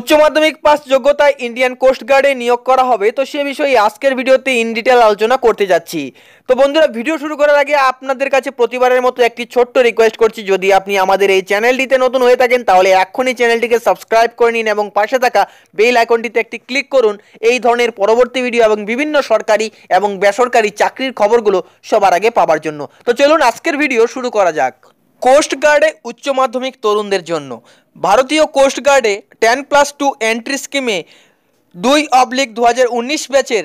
উচ্চ মাধ্যমিক পাস যোগ্যতায় ইন্ডিয়ান কোস্ট গার্ডে নিয়োগ করা হবে তো সে বিষয়ে আজকের ভিডিওতে ইন ডিটেল আলোচনা করতে যাচ্ছি তো বন্ধুরা ভিডিও শুরু করার আগে আপনাদের কাছে প্রতিবারের মতো একটি ছোট্ট রিকোয়েস্ট করছি যদি আপনি আমাদের এই চ্যানেলটিতে নতুন হয়ে থাকেন তাহলে এখনই চ্যানেলটিকে সাবস্ক্রাইব করে নিন এবং পাশে থাকা বেল আইকনটিতে একটি ক্লিক করুন এই ধরনের পরবর্তী ভিডিও এবং বিভিন্ন সরকারি এবং বেসরকারি চাকরির খবরগুলো সবার আগে পাওয়ার জন্য তো চলুন আজকের ভিডিও শুরু করা যাক কোস্টগার্ডে উচ্চ মাধ্যমিক তরুণদের জন্য ভারতীয় কোস্টগার্ডে টেন প্লাস টু এন্ট্রি স্কিমে দুই অবলিক দু ব্যাচের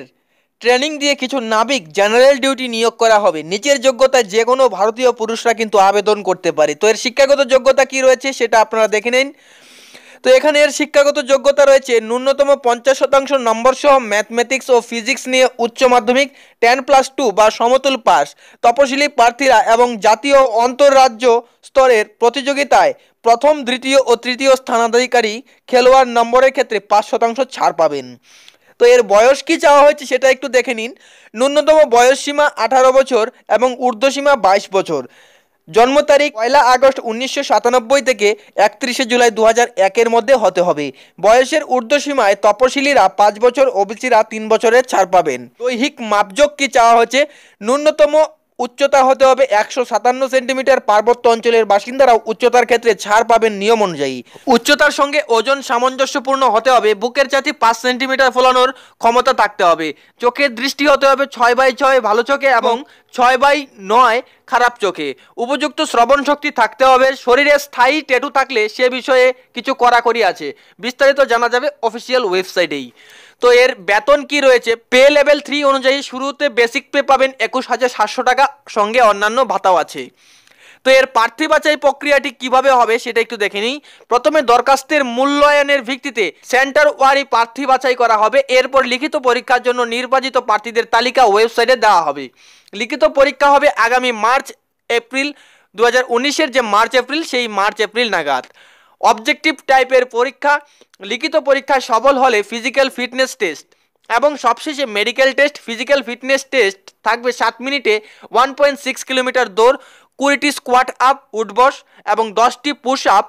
ট্রেনিং দিয়ে কিছু নাবিক জেনারেল ডিউটি নিয়োগ করা হবে নিচের যোগ্যতায় যে কোনো ভারতীয় পুরুষরা কিন্তু আবেদন করতে পারে তো এর শিক্ষাগত যোগ্যতা কি রয়েছে সেটা আপনারা দেখে নিন তো এখানে এর শিক্ষাগত যোগ্যতা রয়েছে ন্যূনতম পঞ্চাশ শতাংশ নম্বর সহ ম্যাথমেটিক্স ও ফিজিক্স নিয়ে উচ্চ মাধ্যমিক টেন প্লাস টু বা সমতুল পাস তপশিলি প্রার্থীরা এবং জাতীয় অন্তরাজ্য স্তরের প্রতিযোগিতায় প্রথম দ্বিতীয় ও তৃতীয় স্থানাধিকারী খেলোয়াড় নম্বরের ক্ষেত্রে পাঁচ শতাংশ ছাড় পাবেন তো এর বয়স কি চাওয়া হয়েছে সেটা একটু দেখে নিন ন্যূনতম বয়স সীমা আঠারো বছর এবং ঊর্ধ্বসীমা বাইশ বছর জন্ম তারিখ পয়লা আগস্ট উনিশশো সাতানব্বই থেকে একত্রিশে জুলাই দু একের মধ্যে হতে হবে বয়সের ঊর্ধ্বসীমায় তপশিলিরা পাঁচ বছর ওবিসিরা তিন বছরের ছাড় পাবেন দৈহিক মাপযোগ কি চাওয়া হচ্ছে ন্যূনতম উচ্চতা হতে হবে একশো সাতান্ন সেন্টিমিটার পার্বত্য অঞ্চলের বাসিন্দারাও উচ্চতার ক্ষেত্রে ছাড় পাবেন নিয়ম অনুযায়ী উচ্চতার সঙ্গে ওজন সামঞ্জস্যপূর্ণ হতে হবে বুকের চাতি পাঁচ সেন্টিমিটার ফোলানোর ক্ষমতা থাকতে হবে চোখের দৃষ্টি হতে হবে ছয় বাই ছয় ভালো চোখে এবং ছয় বাই নয় খারাপ চোখে উপযুক্ত শ্রবণ শক্তি থাকতে হবে শরীরে স্থায়ী ট্যাটু থাকলে সে বিষয়ে কিছু কড়াকড়ি আছে বিস্তারিত জানা যাবে অফিসিয়াল ওয়েবসাইটেই তো এর বেতন কি রয়েছে পে লেভেল থ্রি অনুযায়ী শুরুতে বেসিক পে পাবেন একুশ হাজার সাতশো টাকা সঙ্গে অন্যান্য ভাতাও আছে তো এর প্রার্থী বাছাই প্রক্রিয়াটি কিভাবে হবে সেটা একটু দেখে নিই প্রথমে দরখাস্তের মূল্যায়নের ভিত্তিতে সেন্টার ওয়ারি প্রার্থী বাছাই করা হবে এরপর লিখিত পরীক্ষার জন্য নির্বাচিত প্রার্থীদের তালিকা ওয়েবসাইটে দেওয়া হবে লিখিত পরীক্ষা হবে আগামী মার্চ এপ্রিল দু হাজার উনিশের যে মার্চ এপ্রিল সেই মার্চ এপ্রিল নাগাদ অবজেক্টিভ টাইপের পরীক্ষা লিখিত পরীক্ষা সবল হলে ফিজিক্যাল ফিটনেস টেস্ট এবং সবশেষে medical test physical fitness test থাকবে সাত মিনিটে ওয়ান পয়েন্ট সিক্স কিলোমিটার দৌড় কুড়িটি স্কোয়াট আপ উঠবস এবং দশটি পুশ আপ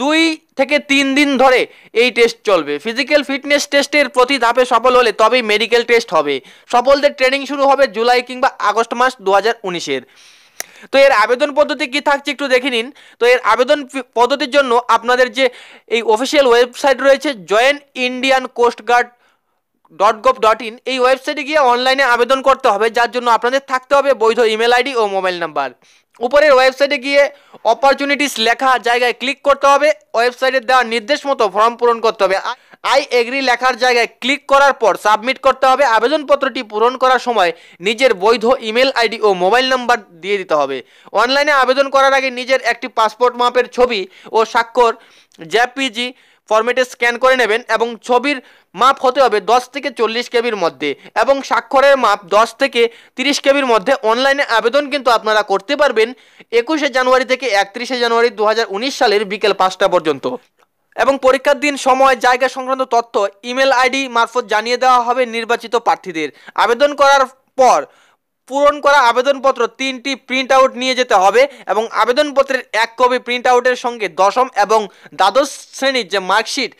দুই থেকে তিন দিন ধরে এই টেস্ট চলবে ফিজিক্যাল ফিটনেস টেস্টের প্রতি ধাপে সফল হলে তবেই মেডিকেল টেস্ট হবে সফলদের ট্রেনিং শুরু হবে জুলাই কিংবা আগস্ট মাস দু হাজার উনিশের তো এর আবেদন পদ্ধতি কি থাকছে একটু দেখে নিন তো এর আবেদন পদ্ধতির জন্য আপনাদের যে এই অফিসিয়াল ওয়েবসাইট রয়েছে join Indian coastguard dot gov dot in এই ওয়েবসাইটে গিয়ে অনলাইনে আবেদন করতে হবে যার জন্য আপনাদের থাকতে হবে বৈধ ইমেল আইডি ও মোবাইল নাম্বার উপরের ওয়েবসাইটে গিয়ে অপরচুনিটিস লেখা জায়গায় ক্লিক করতে হবে ওয়েবসাইটে দেওয়া নির্দেশ মতো ফর্ম পূরণ করতে হবে আই এগ্রি লেখার জায়গায় ক্লিক করার পর সাবমিট করতে হবে আবেদনপত্রটি পূরণ করার সময় নিজের বৈধ ইমেল আইডি ও মোবাইল নাম্বার দিয়ে দিতে হবে অনলাইনে আবেদন করার আগে নিজের একটি পাসপোর্ট মাপের ছবি ও স্বাক্ষর জ্যাপিজি ফরম্যাটে স্ক্যান করে নেবেন এবং ছবির মাপ হতে হবে দশ থেকে চল্লিশ কেবির মধ্যে এবং স্বাক্ষরের মাপ দশ থেকে তিরিশ কেবির মধ্যে অনলাইনে আবেদন কিন্তু আপনারা করতে পারবেন একুশে জানুয়ারি থেকে একত্রিশে জানুয়ারি দু সালের বিকেল পাঁচটা পর্যন্ত এবং পরীক্ষার দিন সময় জায়গা সংক্রান্ত তথ্য ইমেল আইডি মারফত জানিয়ে দেওয়া হবে নির্বাচিত প্রার্থীদের আবেদন করার পর পূরণ করা আবেদনপত্র তিনটি প্রিন্ট আউট নিয়ে যেতে হবে এবং আবেদনপত্রের এক কপি প্রিন্ট আউটের সঙ্গে দশম এবং দ্বাদশ শ্রেণীর যে মার্কশিট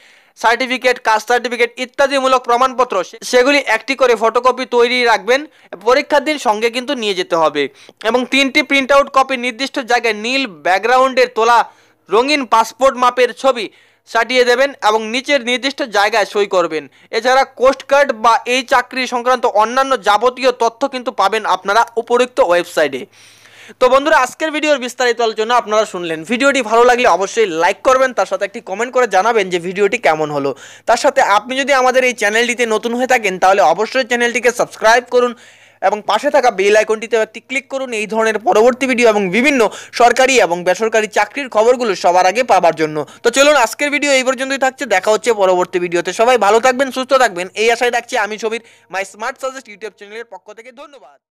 সার্টিফিকেট কাস্ট সার্টিফিকেট ইত্যাদিমূলক প্রমাণপত্র সেগুলি একটি করে ফটোকপি তৈরি রাখবেন পরীক্ষার দিন সঙ্গে কিন্তু নিয়ে যেতে হবে এবং তিনটি প্রিন্ট আউট কপি নির্দিষ্ট জায়গায় নীল ব্যাকগ্রাউন্ডের তোলা রঙিন পাসপোর্ট মাপের ছবি সাটিয়ে দেবেন এবং নিচের নির্দিষ্ট জায়গায় সই করবেন এছাড়া কোস্টগার্ড বা এই চাকরি সংক্রান্ত অন্যান্য যাবতীয় তথ্য কিন্তু পাবেন আপনারা উপরুক্ত ওয়েবসাইটে তো বন্ধুরা আজকের ভিডিওর বিস্তারিত আলোচনা আপনারা শুনলেন ভিডিওটি ভালো লাগলে অবশ্যই লাইক করবেন তার সাথে একটি কমেন্ট করে জানাবেন যে ভিডিওটি কেমন হলো তার সাথে আপনি যদি আমাদের এই চ্যানেলটিতে নতুন হয়ে থাকেন তাহলে অবশ্যই চ্যানেলটিকে সাবস্ক্রাইব করুন এবং পাশে থাকা বেল আইকনটিতে একটি ক্লিক করুন এই ধরনের পরবর্তী ভিডিও এবং বিভিন্ন সরকারি এবং বেসরকারি চাকরির খবরগুলো সবার আগে পাবার জন্য তো চলুন আজকের ভিডিও এই পর্যন্তই থাকছে দেখা হচ্ছে পরবর্তী ভিডিওতে সবাই ভালো থাকবেন সুস্থ থাকবেন এই আশায় রাখছি আমি ছবির মাই স্মার্ট সাজেস্ট ইউটিউব চ্যানেলের পক্ষ থেকে ধন্যবাদ